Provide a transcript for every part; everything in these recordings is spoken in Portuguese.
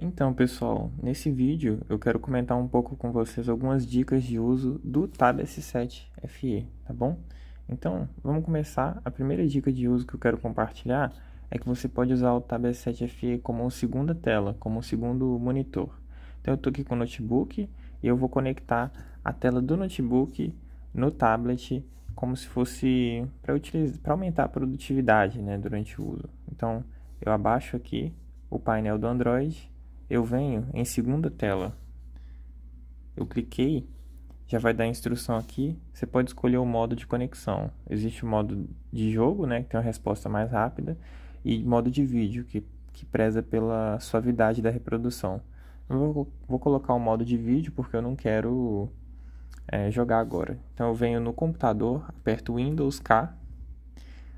Então, pessoal, nesse vídeo eu quero comentar um pouco com vocês algumas dicas de uso do Tab S7 FE, tá bom? Então, vamos começar. A primeira dica de uso que eu quero compartilhar é que você pode usar o Tab S7 FE como segunda tela, como segundo monitor. Então, eu estou aqui com o notebook e eu vou conectar a tela do notebook no tablet como se fosse para aumentar a produtividade né, durante o uso. Então, eu abaixo aqui o painel do Android eu venho em segunda tela. Eu cliquei, já vai dar a instrução aqui. Você pode escolher o modo de conexão. Existe o modo de jogo, né, que tem uma resposta mais rápida, e modo de vídeo, que, que preza pela suavidade da reprodução. Eu vou, vou colocar o modo de vídeo porque eu não quero é, jogar agora. Então eu venho no computador, aperto Windows K,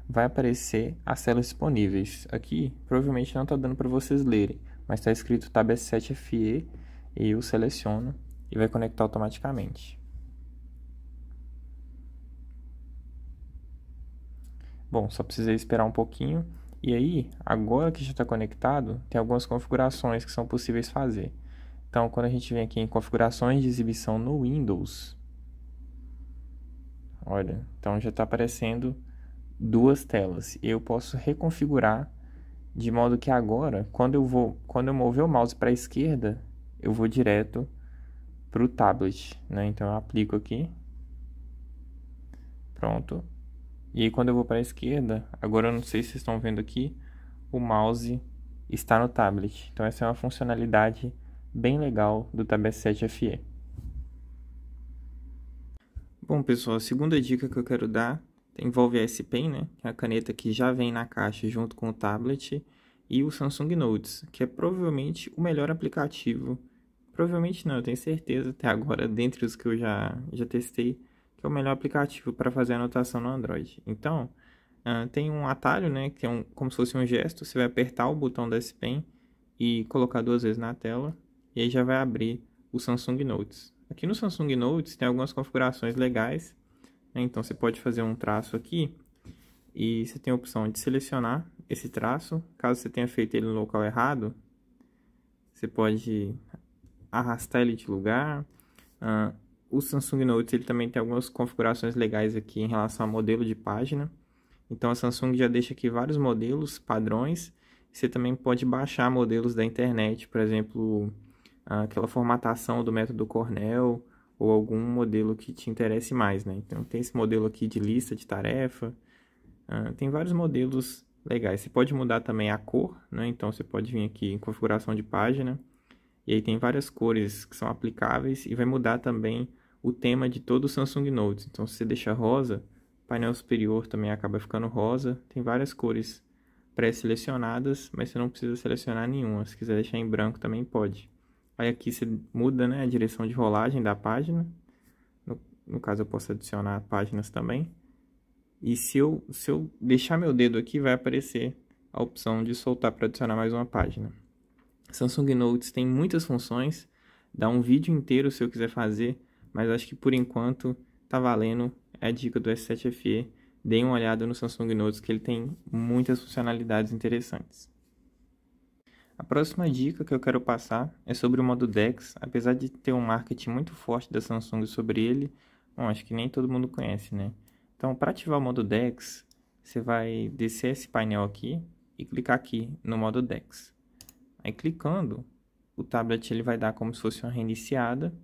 vai aparecer as células disponíveis. Aqui provavelmente não está dando para vocês lerem, mas está escrito tab S7FE e eu seleciono e vai conectar automaticamente. Bom, só precisei esperar um pouquinho. E aí, agora que já está conectado, tem algumas configurações que são possíveis fazer. Então, quando a gente vem aqui em configurações de exibição no Windows, olha, então já está aparecendo duas telas. Eu posso reconfigurar de modo que agora, quando eu vou, quando eu mover o mouse para a esquerda, eu vou direto para o tablet, né? Então eu aplico aqui. Pronto. E aí quando eu vou para a esquerda, agora eu não sei se vocês estão vendo aqui, o mouse está no tablet. Então essa é uma funcionalidade bem legal do Tab 7 FE. Bom pessoal, a segunda dica que eu quero dar envolve a S-Pen, né, que é a caneta que já vem na caixa junto com o tablet, e o Samsung Notes, que é provavelmente o melhor aplicativo. Provavelmente não, eu tenho certeza até agora, dentre os que eu já, já testei, que é o melhor aplicativo para fazer anotação no Android. Então, uh, tem um atalho, né, que é um, como se fosse um gesto, você vai apertar o botão da S-Pen e colocar duas vezes na tela, e aí já vai abrir o Samsung Notes. Aqui no Samsung Notes tem algumas configurações legais, né? Então, você pode fazer um traço aqui e você tem a opção de selecionar esse traço. Caso você tenha feito ele no local errado, você pode arrastar ele de lugar. Uh, o Samsung Note ele também tem algumas configurações legais aqui em relação ao modelo de página. Então a Samsung já deixa aqui vários modelos, padrões. Você também pode baixar modelos da internet, por exemplo, ah, aquela formatação do método Cornell, ou algum modelo que te interesse mais, né? Então tem esse modelo aqui de lista de tarefa, uh, tem vários modelos legais. Você pode mudar também a cor, né? Então você pode vir aqui em configuração de página e aí tem várias cores que são aplicáveis e vai mudar também o tema de todo o Samsung Note. Então se você deixar rosa, o painel superior também acaba ficando rosa. Tem várias cores pré-selecionadas, mas você não precisa selecionar nenhuma. Se quiser deixar em branco também pode. Aí aqui você muda né, a direção de rolagem da página. No, no caso, eu posso adicionar páginas também. E se eu, se eu deixar meu dedo aqui, vai aparecer a opção de soltar para adicionar mais uma página. Samsung Notes tem muitas funções. Dá um vídeo inteiro se eu quiser fazer. Mas acho que por enquanto tá valendo é a dica do S7 FE. Deem uma olhada no Samsung Notes que ele tem muitas funcionalidades interessantes. A próxima dica que eu quero passar é sobre o modo DeX. Apesar de ter um marketing muito forte da Samsung sobre ele, bom, acho que nem todo mundo conhece, né? Então, para ativar o modo DeX, você vai descer esse painel aqui e clicar aqui no modo DeX. Aí, clicando, o tablet ele vai dar como se fosse uma reiniciada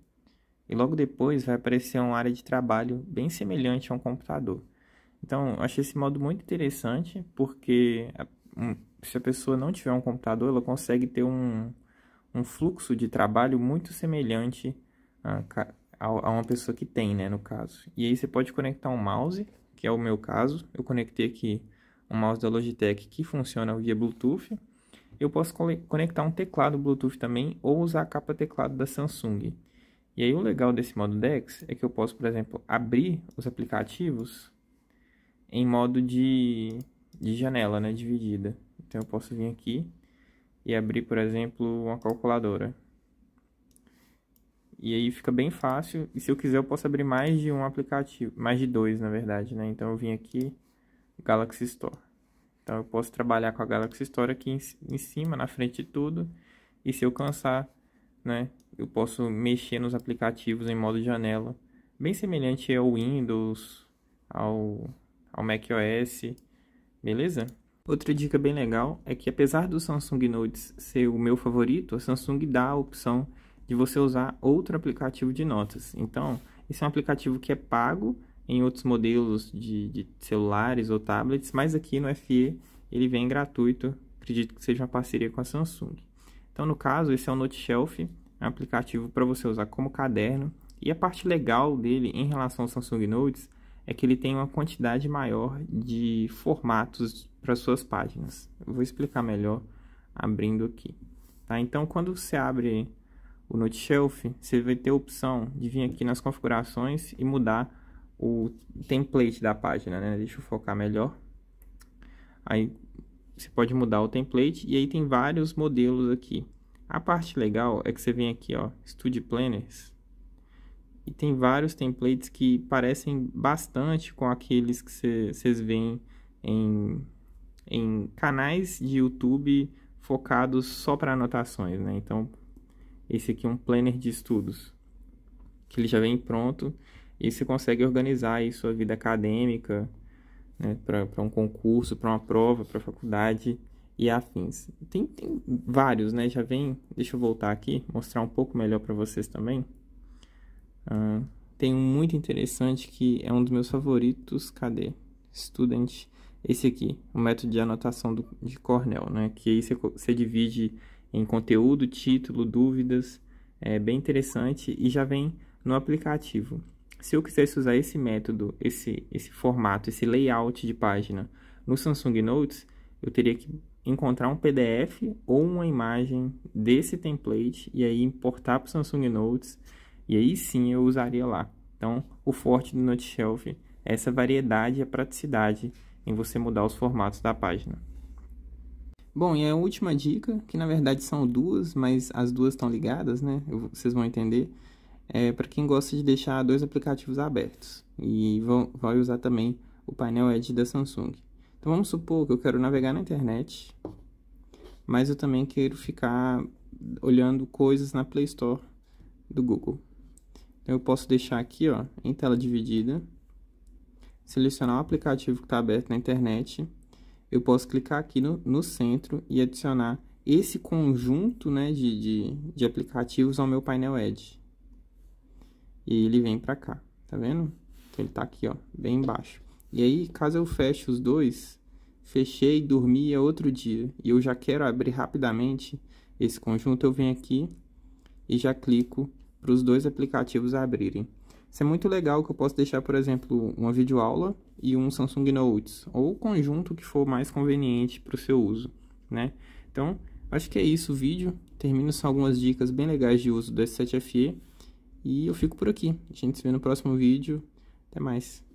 e logo depois vai aparecer uma área de trabalho bem semelhante a um computador. Então, eu achei esse modo muito interessante porque se a pessoa não tiver um computador, ela consegue ter um, um fluxo de trabalho muito semelhante a, a, uma pessoa que tem, né, no caso. E aí você pode conectar um mouse, que é o meu caso. Eu conectei aqui um mouse da Logitech que funciona via Bluetooth. Eu posso conectar um teclado Bluetooth também ou usar a capa teclado da Samsung. E aí o legal desse modo DeX é que eu posso, por exemplo, abrir os aplicativos em modo de, de janela, né, dividida. Então eu posso vir aqui e abrir, por exemplo, uma calculadora. E aí fica bem fácil. E se eu quiser, eu posso abrir mais de um aplicativo, mais de dois, na verdade, né? Então eu vim aqui, Galaxy Store. Então eu posso trabalhar com a Galaxy Store aqui em, em cima, na frente de tudo. E se eu cansar, né, eu posso mexer nos aplicativos em modo janela. Bem semelhante ao Windows, ao, ao macOS, beleza? Outra dica bem legal é que apesar do Samsung Notes ser o meu favorito, a Samsung dá a opção de você usar outro aplicativo de notas. Então, esse é um aplicativo que é pago em outros modelos de, de celulares ou tablets, mas aqui no FE ele vem gratuito, acredito que seja uma parceria com a Samsung. Então, no caso, esse é o Note Shelf, é um aplicativo para você usar como caderno. E a parte legal dele em relação ao Samsung Notes é que ele tem uma quantidade maior de formatos para suas páginas. Eu vou explicar melhor abrindo aqui. Tá? Então, quando você abre o Noteshelf, você vai ter a opção de vir aqui nas configurações e mudar o template da página, né? Deixa eu focar melhor. Aí você pode mudar o template e aí tem vários modelos aqui. A parte legal é que você vem aqui, ó, Studio Planners, e tem vários templates que parecem bastante com aqueles que vocês cê, veem em em canais de YouTube focados só para anotações, né? Então, esse aqui é um planner de estudos, que ele já vem pronto e você consegue organizar aí sua vida acadêmica, né, para um concurso, para uma prova, para faculdade e afins. Tem, tem vários, né? Já vem, deixa eu voltar aqui, mostrar um pouco melhor para vocês também. Uh, tem um muito interessante que é um dos meus favoritos, cadê? Student esse aqui, o método de anotação do, de Cornell, né? Que aí você, você divide em conteúdo, título, dúvidas, é bem interessante e já vem no aplicativo. Se eu quisesse usar esse método, esse, esse formato, esse layout de página no Samsung Notes, eu teria que encontrar um PDF ou uma imagem desse template e aí importar para o Samsung Notes e aí sim eu usaria lá. Então, o forte do Noteshelf é essa variedade e a praticidade em você mudar os formatos da página. Bom, e a última dica, que na verdade são duas, mas as duas estão ligadas, né? Eu, vocês vão entender. É para quem gosta de deixar dois aplicativos abertos e vão, vai usar também o painel Edge da Samsung. Então vamos supor que eu quero navegar na internet, mas eu também quero ficar olhando coisas na Play Store do Google. Então eu posso deixar aqui, ó, em tela dividida, selecionar o aplicativo que está aberto na internet, eu posso clicar aqui no, no centro e adicionar esse conjunto né, de, de, de aplicativos ao meu painel Edge. E ele vem para cá, tá vendo? Então ele está aqui, ó, bem embaixo. E aí, caso eu feche os dois, fechei, dormi, é outro dia, e eu já quero abrir rapidamente esse conjunto, eu venho aqui e já clico para os dois aplicativos abrirem. Isso é muito legal que eu posso deixar, por exemplo, uma videoaula e um Samsung Notes, ou o conjunto que for mais conveniente para o seu uso, né? Então, acho que é isso o vídeo. Termino só algumas dicas bem legais de uso do S7FE e eu fico por aqui. A gente se vê no próximo vídeo. Até mais.